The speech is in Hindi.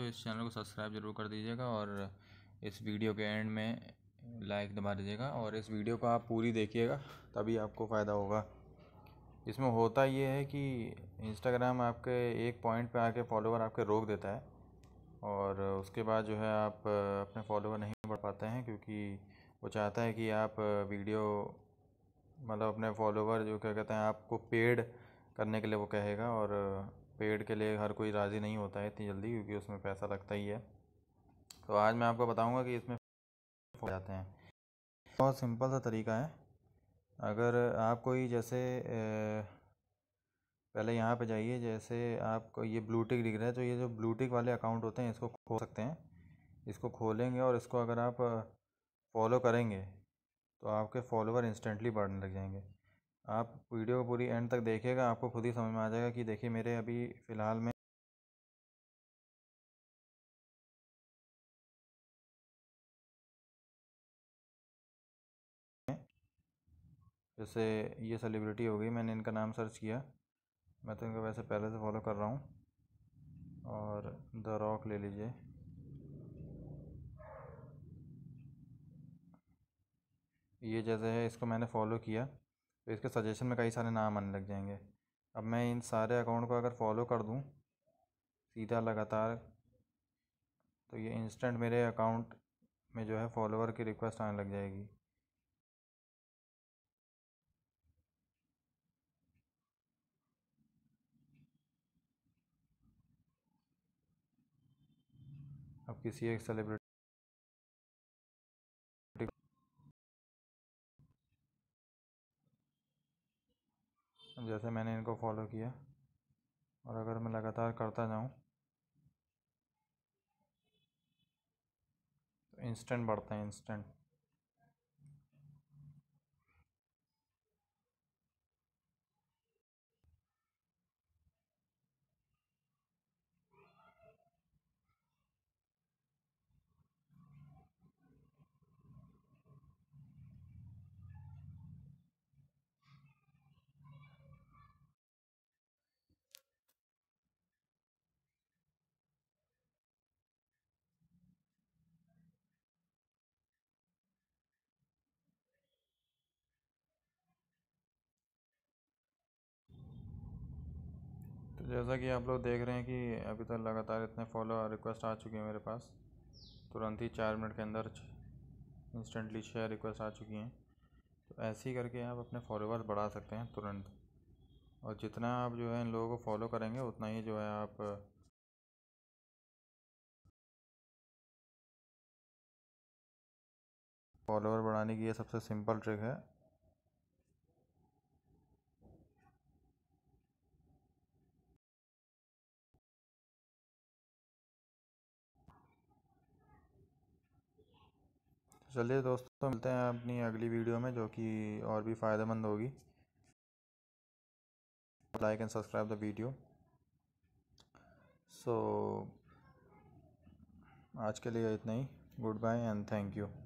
तो इस चैनल को सब्सक्राइब जरूर कर दीजिएगा और इस वीडियो के एंड में लाइक दबा दीजिएगा और इस वीडियो को आप पूरी देखिएगा तभी आपको फ़ायदा होगा इसमें होता ये है कि इंस्टाग्राम आपके एक पॉइंट पे आके फॉलोवर आपके रोक देता है और उसके बाद जो है आप अपने फॉलोवर नहीं बढ़ पाते हैं क्योंकि वो चाहता है कि आप वीडियो मतलब अपने फॉलोवर जो क्या कहते हैं आपको पेड करने के लिए वो कहेगा और पेड़ के लिए हर कोई राज़ी नहीं होता है इतनी जल्दी क्योंकि उसमें पैसा लगता ही है तो आज मैं आपको बताऊंगा कि इसमें जाते हैं बहुत सिंपल सा तरीका है अगर आप कोई जैसे पहले यहाँ पे जाइए जैसे आपको ये ब्लू टिक दिख रहा है तो ये जो ब्लू टिक वाले अकाउंट होते हैं इसको खोल सकते हैं इसको खोलेंगे और इसको अगर आप फॉलो करेंगे तो आपके फॉलोवर इंस्टेंटली बढ़ने लग जाएंगे आप वीडियो को पूरी एंड तक देखिएगा आपको खुद ही समझ में आ जाएगा कि देखिए मेरे अभी फ़िलहाल में जैसे ये सेलिब्रिटी हो गई मैंने इनका नाम सर्च किया मैं तो इनको वैसे पहले से फॉलो कर रहा हूँ और द रॉक ले लीजिए ये जैसे है इसको मैंने फॉलो किया तो इसके सजेशन में कई सारे नाम आने लग जाएंगे अब मैं इन सारे अकाउंट को अगर फॉलो कर दूँ सीधा लगातार तो ये इंस्टेंट मेरे अकाउंट में जो है फॉलोअर की रिक्वेस्ट आने लग जाएगी अब किसी एक सेलिब्रिटी जैसे मैंने इनको फॉलो किया और अगर मैं लगातार करता जाऊँ तो इंस्टेंट बढ़ता है इंस्टेंट जैसा कि आप लोग देख रहे हैं कि अभी तक लगातार इतने फॉलो रिक्वेस्ट आ चुकी हैं मेरे पास तुरंत ही चार मिनट के अंदर इंस्टेंटली छः रिक्वेस्ट आ चुकी हैं तो ऐसे ही करके आप अपने फॉलोवर्स बढ़ा सकते हैं तुरंत और जितना आप जो है इन लोगों को फॉलो करेंगे उतना ही जो है आप फॉलोवर बढ़ाने की ये सबसे सिंपल ट्रिक है चलिए दोस्तों मिलते हैं अपनी अगली वीडियो में जो कि और भी फ़ायदेमंद होगी like and subscribe the video so आज के लिए इतना ही good bye and thank you